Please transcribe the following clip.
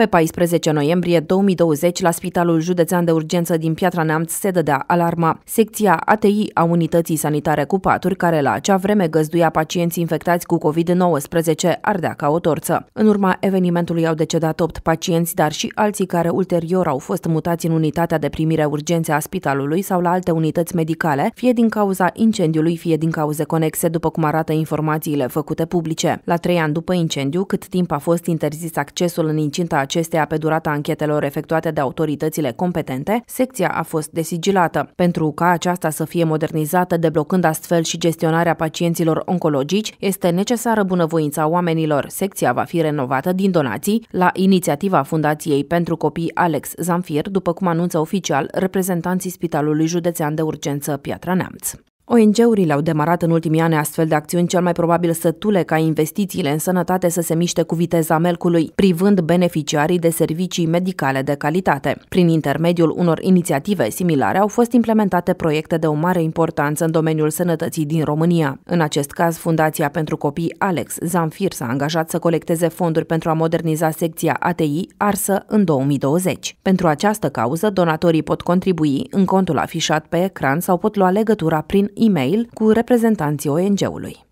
Pe 14 noiembrie 2020, la Spitalul Județean de Urgență din Piatra Neamț se dădea alarma. Secția ATI a Unității Sanitare cu paturi, care la acea vreme găzduia pacienți infectați cu COVID-19, ardea ca o torță. În urma evenimentului au decedat 8 pacienți, dar și alții care ulterior au fost mutați în unitatea de primire urgențe a spitalului sau la alte unități medicale, fie din cauza incendiului, fie din cauze conexe, după cum arată informațiile făcute publice. La trei ani după incendiu, cât timp a fost interzis accesul în incinta acesteia pe durata anchetelor efectuate de autoritățile competente, secția a fost desigilată. Pentru ca aceasta să fie modernizată, deblocând astfel și gestionarea pacienților oncologici, este necesară bunăvoința oamenilor. Secția va fi renovată din donații la inițiativa Fundației pentru Copii Alex Zamfir, după cum anunță oficial reprezentanții Spitalului Județean de Urgență Piatra Neamț. ONG-urile au demarat în ultimii ani astfel de acțiuni cel mai probabil sătule ca investițiile în sănătate să se miște cu viteza melcului, privând beneficiarii de servicii medicale de calitate. Prin intermediul unor inițiative similare au fost implementate proiecte de o mare importanță în domeniul sănătății din România. În acest caz, Fundația pentru Copii Alex Zamfir s-a angajat să colecteze fonduri pentru a moderniza secția ATI arsă în 2020. Pentru această cauză, donatorii pot contribui în contul afișat pe ecran sau pot lua legătura prin e-mail cu reprezentanții ONG-ului.